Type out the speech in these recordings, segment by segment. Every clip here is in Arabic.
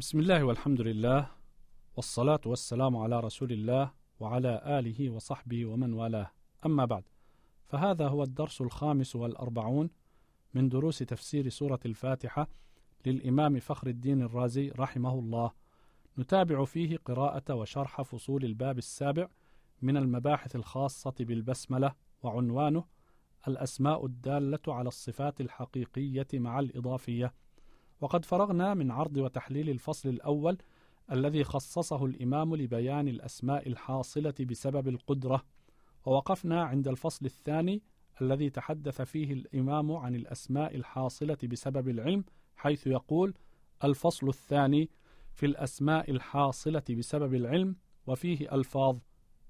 بسم الله والحمد لله والصلاة والسلام على رسول الله وعلى آله وصحبه ومن والاه أما بعد فهذا هو الدرس الخامس والأربعون من دروس تفسير سورة الفاتحة للإمام فخر الدين الرازي رحمه الله نتابع فيه قراءة وشرح فصول الباب السابع من المباحث الخاصة بالبسملة وعنوانه الأسماء الدالة على الصفات الحقيقية مع الإضافية وقد فرغنا من عرض وتحليل الفصل الأول الذي خصصه الإمام لبيان الأسماء الحاصلة بسبب القدرة ووقفنا عند الفصل الثاني الذي تحدث فيه الإمام عن الأسماء الحاصلة بسبب العلم حيث يقول الفصل الثاني في الأسماء الحاصلة بسبب العلم وفيه ألفاظ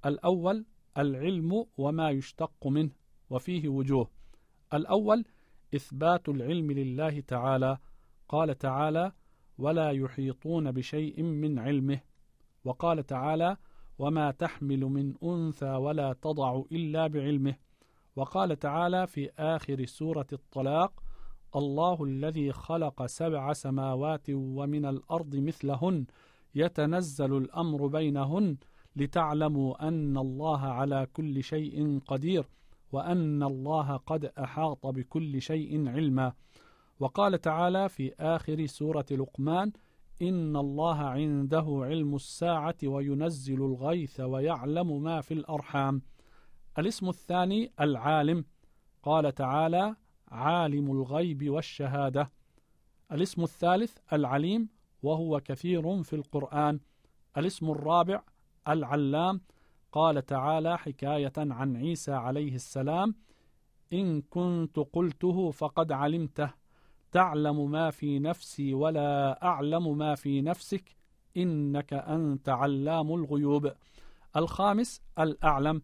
الأول العلم وما يشتق منه وفيه وجوه الأول إثبات العلم لله تعالى قال تعالى ولا يحيطون بشيء من علمه وقال تعالى وما تحمل من انثى ولا تضع الا بعلمه وقال تعالى في اخر سوره الطلاق الله الذي خلق سبع سماوات ومن الارض مثلهن يتنزل الامر بينهن لتعلموا ان الله على كل شيء قدير وان الله قد احاط بكل شيء علما وقال تعالى في آخر سورة لقمان إن الله عنده علم الساعة وينزل الغيث ويعلم ما في الأرحام الاسم الثاني العالم قال تعالى عالم الغيب والشهادة الاسم الثالث العليم وهو كثير في القرآن الاسم الرابع العلام قال تعالى حكاية عن عيسى عليه السلام إن كنت قلته فقد علمته تعلم ما في نفسي ولا أعلم ما في نفسك إنك أنت علام الغيوب الخامس الأعلم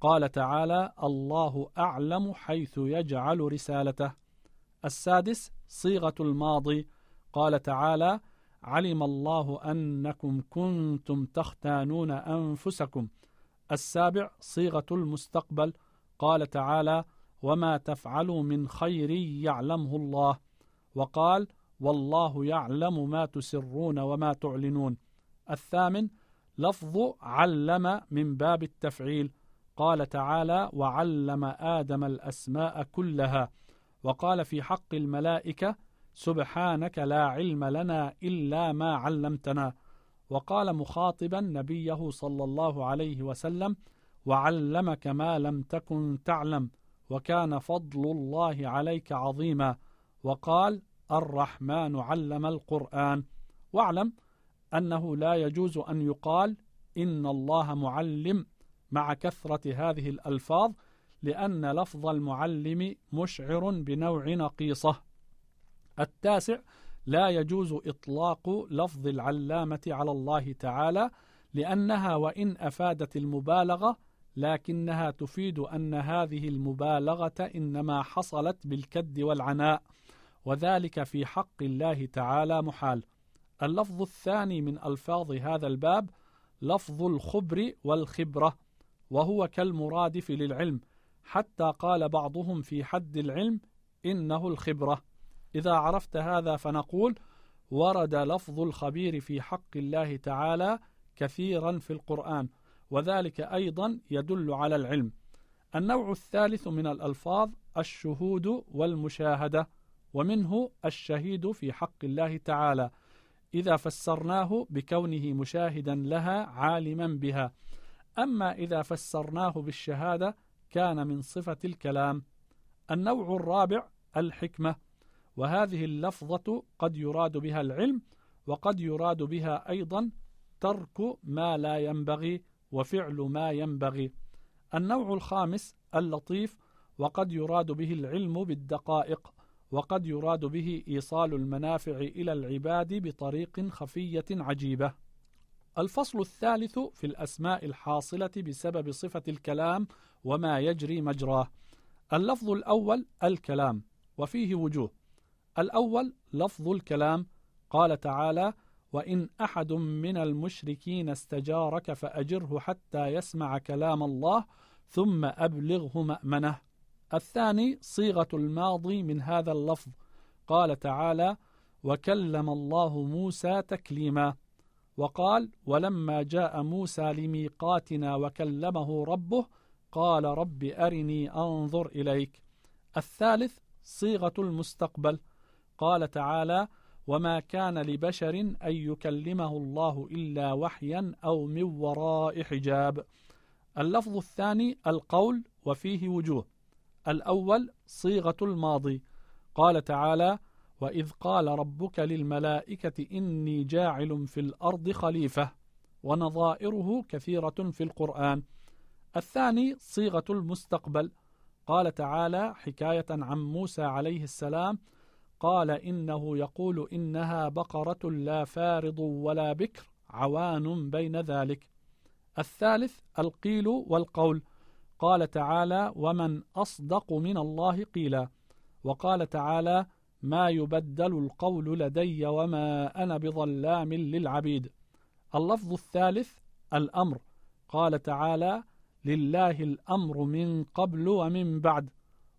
قال تعالى الله أعلم حيث يجعل رسالته السادس صيغة الماضي قال تعالى علم الله أنكم كنتم تختانون أنفسكم السابع صيغة المستقبل قال تعالى وما تفعلوا من خير يعلمه الله وقال والله يعلم ما تسرون وما تعلنون الثامن لفظ علم من باب التفعيل قال تعالى وعلم آدم الأسماء كلها وقال في حق الملائكة سبحانك لا علم لنا إلا ما علمتنا وقال مخاطبا نبيه صلى الله عليه وسلم وعلمك ما لم تكن تعلم وكان فضل الله عليك عظيما وقال الرحمن علم القرآن واعلم أنه لا يجوز أن يقال إن الله معلم مع كثرة هذه الألفاظ لأن لفظ المعلم مشعر بنوع نقيصة التاسع لا يجوز إطلاق لفظ العلامة على الله تعالى لأنها وإن أفادت المبالغة لكنها تفيد أن هذه المبالغة إنما حصلت بالكد والعناء وذلك في حق الله تعالى محال اللفظ الثاني من ألفاظ هذا الباب لفظ الخبر والخبرة وهو كالمرادف للعلم حتى قال بعضهم في حد العلم إنه الخبرة إذا عرفت هذا فنقول ورد لفظ الخبير في حق الله تعالى كثيرا في القرآن وذلك أيضا يدل على العلم النوع الثالث من الألفاظ الشهود والمشاهدة ومنه الشهيد في حق الله تعالى إذا فسرناه بكونه مشاهدا لها عالما بها أما إذا فسرناه بالشهادة كان من صفة الكلام النوع الرابع الحكمة وهذه اللفظة قد يراد بها العلم وقد يراد بها أيضا ترك ما لا ينبغي وفعل ما ينبغي النوع الخامس اللطيف وقد يراد به العلم بالدقائق وقد يراد به إيصال المنافع إلى العباد بطريق خفية عجيبة. الفصل الثالث في الأسماء الحاصلة بسبب صفة الكلام وما يجري مجراه. اللفظ الأول الكلام وفيه وجوه. الأول لفظ الكلام قال تعالى: وإن أحد من المشركين استجارك فأجره حتى يسمع كلام الله ثم أبلغه مأمنه. الثاني صيغة الماضي من هذا اللفظ قال تعالى وكلم الله موسى تكليما وقال ولما جاء موسى لميقاتنا وكلمه ربه قال رب أرني أنظر إليك الثالث صيغة المستقبل قال تعالى وما كان لبشر أن يكلمه الله إلا وحيا أو من وراء حجاب اللفظ الثاني القول وفيه وجوه الأول صيغة الماضي قال تعالى وإذ قال ربك للملائكة إني جاعل في الأرض خليفة ونظائره كثيرة في القرآن الثاني صيغة المستقبل قال تعالى حكاية عن موسى عليه السلام قال إنه يقول إنها بقرة لا فارض ولا بكر عوان بين ذلك الثالث القيل والقول قال تعالى ومن أصدق من الله قيلا وقال تعالى ما يبدل القول لدي وما أنا بظلام للعبيد اللفظ الثالث الأمر قال تعالى لله الأمر من قبل ومن بعد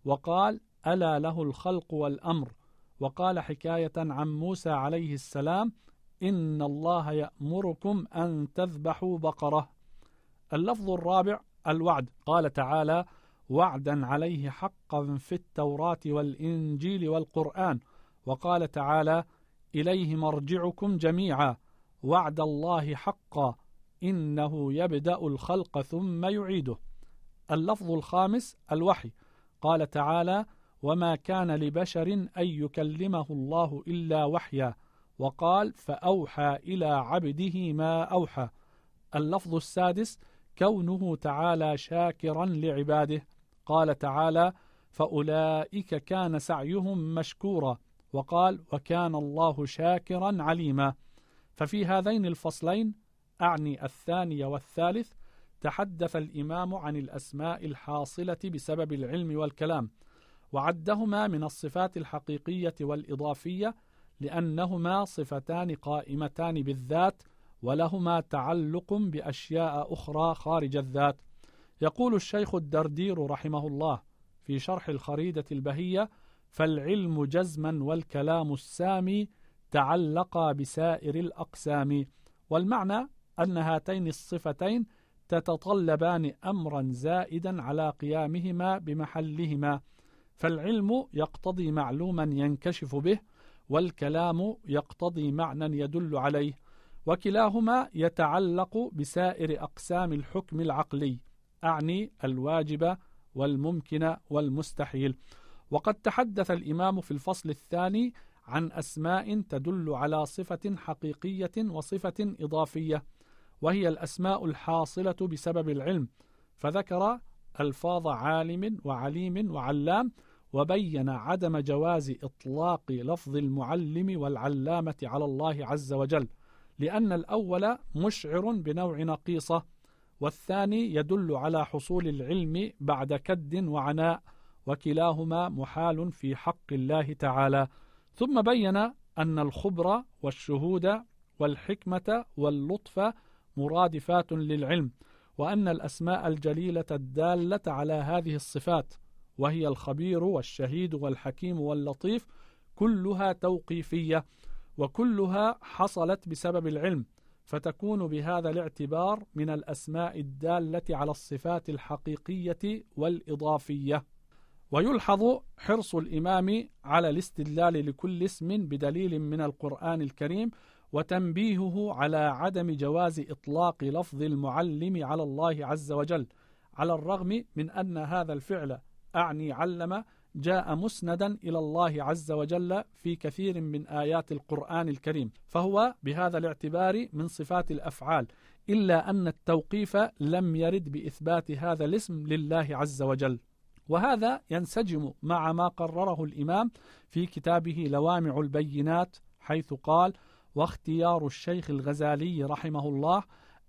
وقال ألا له الخلق والأمر وقال حكاية عن موسى عليه السلام إن الله يأمركم أن تذبحوا بقرة اللفظ الرابع الوعد قال تعالى وعدا عليه حقا في التوراة والإنجيل والقرآن وقال تعالى إليه مرجعكم جميعا وعد الله حقا إنه يبدأ الخلق ثم يعيده اللفظ الخامس الوحي قال تعالى وما كان لبشر أن يكلمه الله إلا وحيا وقال فأوحى إلى عبده ما أوحى اللفظ السادس كونه تعالى شاكرا لعباده قال تعالى فأولئك كان سعيهم مشكورا وقال وكان الله شاكرا عليما ففي هذين الفصلين أعني الثاني والثالث تحدث الإمام عن الأسماء الحاصلة بسبب العلم والكلام وعدهما من الصفات الحقيقية والإضافية لأنهما صفتان قائمتان بالذات ولهما تعلق بأشياء أخرى خارج الذات يقول الشيخ الدردير رحمه الله في شرح الخريدة البهية فالعلم جزما والكلام السامي تعلقا بسائر الأقسام والمعنى أن هاتين الصفتين تتطلبان أمرا زائدا على قيامهما بمحلهما فالعلم يقتضي معلوما ينكشف به والكلام يقتضي معنى يدل عليه وكلاهما يتعلق بسائر أقسام الحكم العقلي أعني الواجب والممكن والمستحيل وقد تحدث الإمام في الفصل الثاني عن أسماء تدل على صفة حقيقية وصفة إضافية وهي الأسماء الحاصلة بسبب العلم فذكر ألفاظ عالم وعليم وعلام وبين عدم جواز إطلاق لفظ المعلم والعلامة على الله عز وجل لأن الأول مشعر بنوع نقيصة والثاني يدل على حصول العلم بعد كد وعناء وكلاهما محال في حق الله تعالى ثم بين أن الخبر والشهود والحكمة واللطف مرادفات للعلم وأن الأسماء الجليلة الدالة على هذه الصفات وهي الخبير والشهيد والحكيم واللطيف كلها توقيفيه وكلها حصلت بسبب العلم فتكون بهذا الاعتبار من الأسماء الدالة على الصفات الحقيقية والإضافية ويلحظ حرص الإمام على الاستدلال لكل اسم بدليل من القرآن الكريم وتنبيهه على عدم جواز إطلاق لفظ المعلم على الله عز وجل على الرغم من أن هذا الفعل أعني علم جاء مسندا إلى الله عز وجل في كثير من آيات القرآن الكريم فهو بهذا الاعتبار من صفات الأفعال إلا أن التوقيف لم يرد بإثبات هذا الاسم لله عز وجل وهذا ينسجم مع ما قرره الإمام في كتابه لوامع البينات حيث قال واختيار الشيخ الغزالي رحمه الله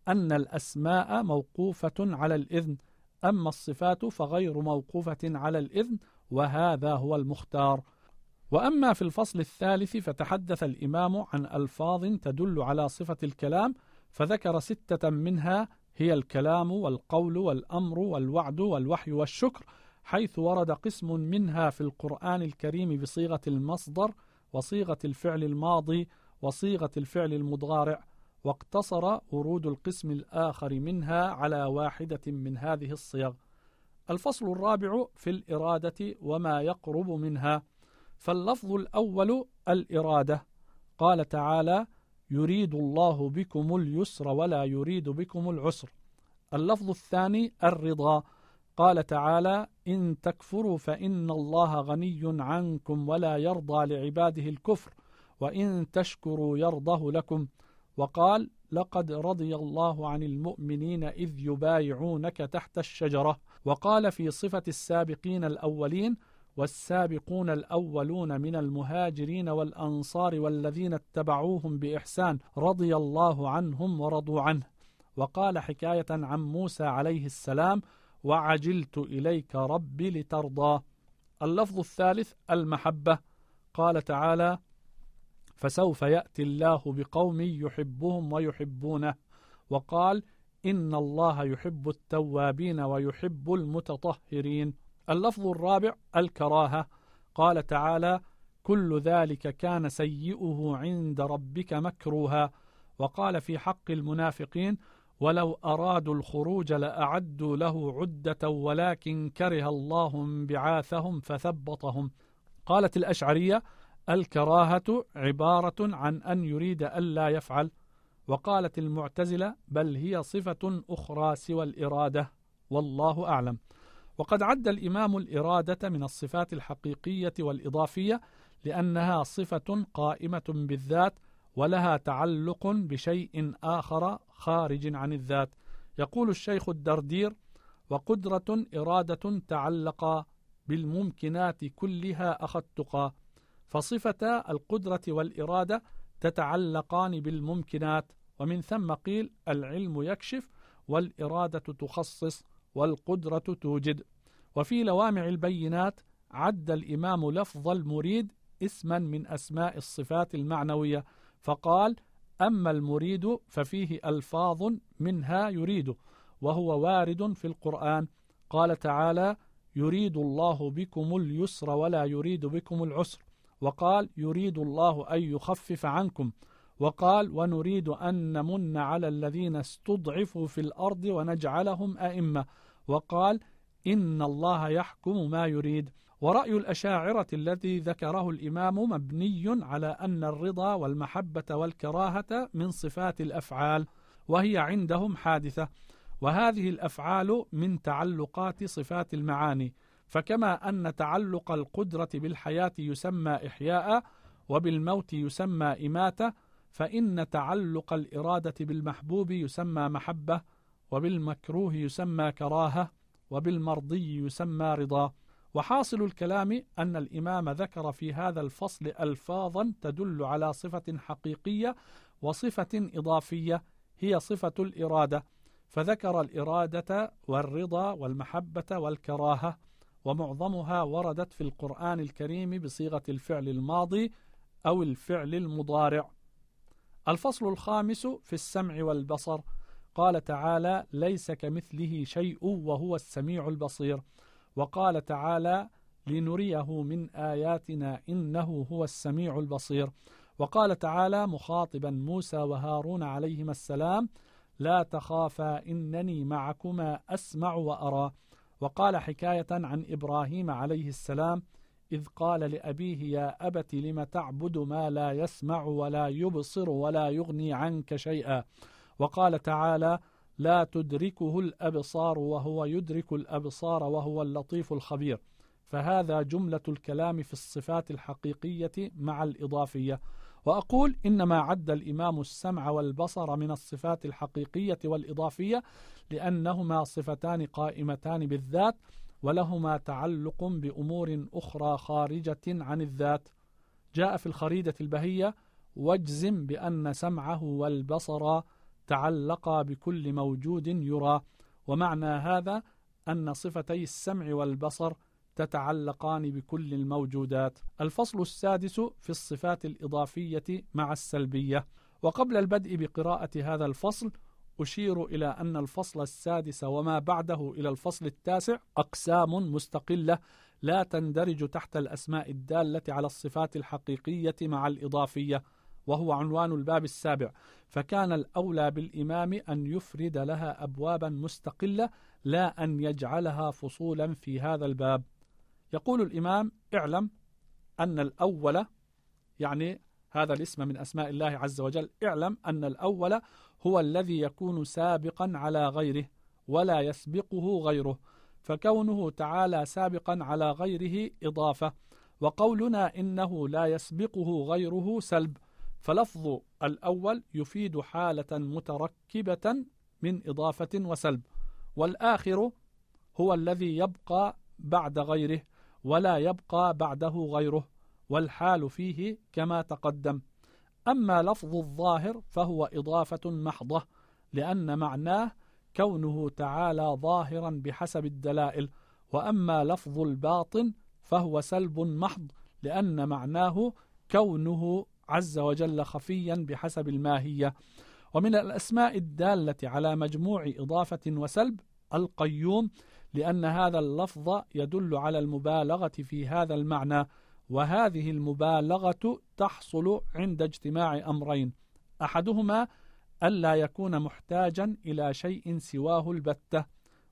أن الأسماء موقوفة على الإذن أما الصفات فغير موقوفة على الإذن وهذا هو المختار واما في الفصل الثالث فتحدث الامام عن الفاظ تدل على صفه الكلام فذكر سته منها هي الكلام والقول والامر والوعد والوحي والشكر حيث ورد قسم منها في القران الكريم بصيغه المصدر وصيغه الفعل الماضي وصيغه الفعل المضارع واقتصر ورود القسم الاخر منها على واحده من هذه الصيغ الفصل الرابع في الإرادة وما يقرب منها فاللفظ الأول الإرادة قال تعالى يريد الله بكم اليسر ولا يريد بكم العسر اللفظ الثاني الرضا قال تعالى إن تكفروا فإن الله غني عنكم ولا يرضى لعباده الكفر وإن تشكروا يرضه لكم وقال لقد رضي الله عن المؤمنين إذ يبايعونك تحت الشجرة وقال في صفة السابقين الأولين والسابقون الأولون من المهاجرين والأنصار والذين اتبعوهم بإحسان رضي الله عنهم ورضوا عنه وقال حكاية عن موسى عليه السلام وعجلت إليك ربي لترضى اللفظ الثالث المحبة قال تعالى فسوف يأتي الله بقوم يحبهم ويحبونه وقال إن الله يحب التوابين ويحب المتطهرين اللفظ الرابع الكراهة قال تعالى كل ذلك كان سيئه عند ربك مكروها وقال في حق المنافقين ولو أرادوا الخروج لأعدوا له عدة ولكن كره الله بعاثهم فثبطهم قالت الأشعرية الكراهة عبارة عن أن يريد ألا يفعل وقالت المعتزلة بل هي صفة أخرى سوى الإرادة والله أعلم وقد عد الإمام الإرادة من الصفات الحقيقية والإضافية لأنها صفة قائمة بالذات ولها تعلق بشيء آخر خارج عن الذات يقول الشيخ الدردير وقدرة إرادة تعلق بالممكنات كلها أخذتقا فصفة القدرة والإرادة تتعلقان بالممكنات ومن ثم قيل العلم يكشف والإرادة تخصص والقدرة توجد وفي لوامع البينات عد الإمام لفظ المريد اسما من أسماء الصفات المعنوية فقال أما المريد ففيه ألفاظ منها يريد وهو وارد في القرآن قال تعالى يريد الله بكم اليسر ولا يريد بكم العسر وقال يريد الله أن يخفف عنكم وقال ونريد أن نمن على الذين استضعفوا في الأرض ونجعلهم أئمة وقال إن الله يحكم ما يريد ورأي الأشاعرة الذي ذكره الإمام مبني على أن الرضا والمحبة والكراهة من صفات الأفعال وهي عندهم حادثة وهذه الأفعال من تعلقات صفات المعاني فكما أن تعلق القدرة بالحياة يسمى إحياء وبالموت يسمى إماتة فإن تعلق الإرادة بالمحبوب يسمى محبة وبالمكروه يسمى كراهة وبالمرضي يسمى رضا وحاصل الكلام أن الإمام ذكر في هذا الفصل ألفاظا تدل على صفة حقيقية وصفة إضافية هي صفة الإرادة فذكر الإرادة والرضا والمحبة والكراهة ومعظمها وردت في القرآن الكريم بصيغة الفعل الماضي أو الفعل المضارع الفصل الخامس في السمع والبصر قال تعالى ليس كمثله شيء وهو السميع البصير وقال تعالى لنريه من آياتنا إنه هو السميع البصير وقال تعالى مخاطبا موسى وهارون عليهما السلام لا تخافا إنني معكما أسمع وأرى وقال حكاية عن إبراهيم عليه السلام إذ قال لأبيه يا أبت لم تعبد ما لا يسمع ولا يبصر ولا يغني عنك شيئا وقال تعالى لا تدركه الأبصار وهو يدرك الأبصار وهو اللطيف الخبير فهذا جملة الكلام في الصفات الحقيقية مع الإضافية وأقول إنما عد الإمام السمع والبصر من الصفات الحقيقية والإضافية لأنهما صفتان قائمتان بالذات ولهما تعلق بأمور أخرى خارجة عن الذات جاء في الخريدة البهية واجزم بأن سمعه والبصر تعلقا بكل موجود يرى ومعنى هذا أن صفتي السمع والبصر تتعلقان بكل الموجودات الفصل السادس في الصفات الإضافية مع السلبية وقبل البدء بقراءة هذا الفصل أشير إلى أن الفصل السادس وما بعده إلى الفصل التاسع أقسام مستقلة لا تندرج تحت الأسماء الدالة على الصفات الحقيقية مع الإضافية وهو عنوان الباب السابع فكان الأولى بالإمام أن يفرد لها أبوابا مستقلة لا أن يجعلها فصولا في هذا الباب يقول الإمام اعلم أن الأول يعني هذا الاسم من أسماء الله عز وجل اعلم أن الأول هو الذي يكون سابقا على غيره ولا يسبقه غيره فكونه تعالى سابقا على غيره إضافة وقولنا إنه لا يسبقه غيره سلب فلفظ الأول يفيد حالة متركبة من إضافة وسلب والآخر هو الذي يبقى بعد غيره ولا يبقى بعده غيره والحال فيه كما تقدم أما لفظ الظاهر فهو إضافة محضة لأن معناه كونه تعالى ظاهرا بحسب الدلائل وأما لفظ الباطن فهو سلب محض لأن معناه كونه عز وجل خفيا بحسب الماهية ومن الأسماء الدالة على مجموع إضافة وسلب القيوم لأن هذا اللفظ يدل على المبالغة في هذا المعنى وهذه المبالغة تحصل عند اجتماع أمرين أحدهما ألا يكون محتاجا إلى شيء سواه البتة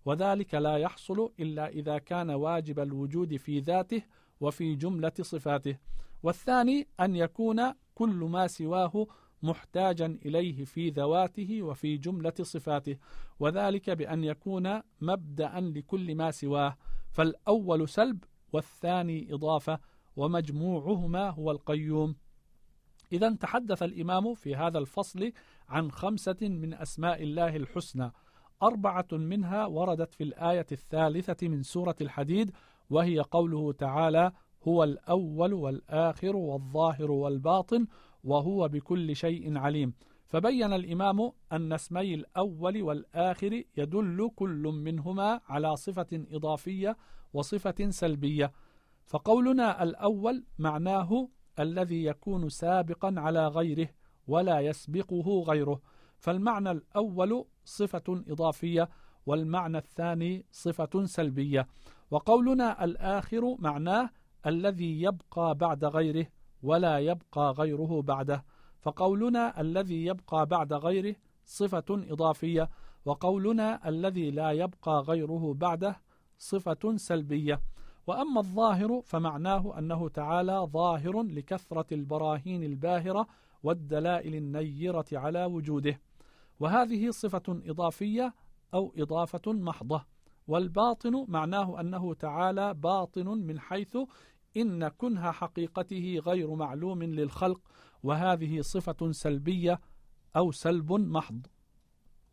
وذلك لا يحصل إلا إذا كان واجب الوجود في ذاته وفي جملة صفاته والثاني أن يكون كل ما سواه محتاجا إليه في ذواته وفي جملة صفاته وذلك بأن يكون مبدأ لكل ما سواه فالأول سلب والثاني إضافة ومجموعهما هو القيوم إذا تحدث الإمام في هذا الفصل عن خمسة من أسماء الله الحسنى أربعة منها وردت في الآية الثالثة من سورة الحديد وهي قوله تعالى هو الأول والآخر والظاهر والباطن وهو بكل شيء عليم فبين الإمام أن اسمي الأول والآخر يدل كل منهما على صفة إضافية وصفة سلبية فقولنا الأول معناه الذي يكون سابقا على غيره ولا يسبقه غيره فالمعنى الأول صفة إضافية والمعنى الثاني صفة سلبية وقولنا الآخر معناه الذي يبقى بعد غيره ولا يبقى غيره بعده فقولنا الذي يبقى بعد غيره صفة إضافية وقولنا الذي لا يبقى غيره بعده صفة سلبية وأما الظاهر فمعناه أنه تعالى ظاهر لكثرة البراهين الباهرة والدلائل النيرة على وجوده وهذه صفة إضافية أو إضافة محضة والباطن معناه أنه تعالى باطن من حيث إن كنه حقيقته غير معلوم للخلق وهذه صفة سلبية أو سلب محض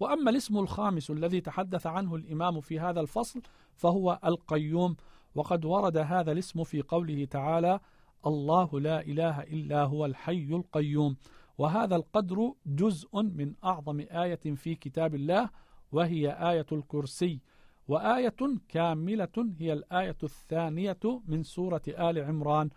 وأما الاسم الخامس الذي تحدث عنه الإمام في هذا الفصل فهو القيوم وقد ورد هذا الاسم في قوله تعالى الله لا إله إلا هو الحي القيوم وهذا القدر جزء من أعظم آية في كتاب الله وهي آية الكرسي وآية كاملة هي الآية الثانية من سورة آل عمران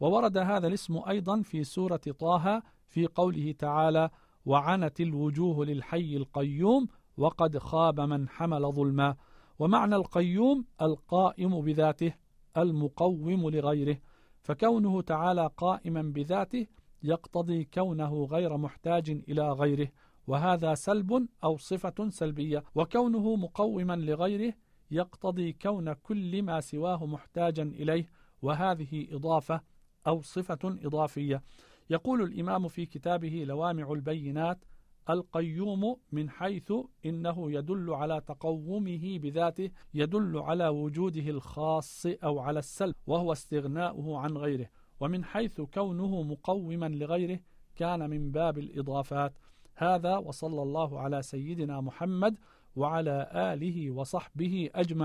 وورد هذا الاسم أيضا في سورة طه في قوله تعالى وعنت الوجوه للحي القيوم وقد خاب من حمل ظلما ومعنى القيوم القائم بذاته المقوم لغيره فكونه تعالى قائما بذاته يقتضي كونه غير محتاج إلى غيره وهذا سلب أو صفة سلبية وكونه مقوما لغيره يقتضي كون كل ما سواه محتاجا إليه وهذه إضافة أو صفة إضافية يقول الإمام في كتابه لوامع البينات القيوم من حيث إنه يدل على تقومه بذاته يدل على وجوده الخاص أو على السلب وهو استغناؤه عن غيره ومن حيث كونه مقوما لغيره كان من باب الإضافات هذا وصلى الله على سيدنا محمد وعلى آله وصحبه أجمعين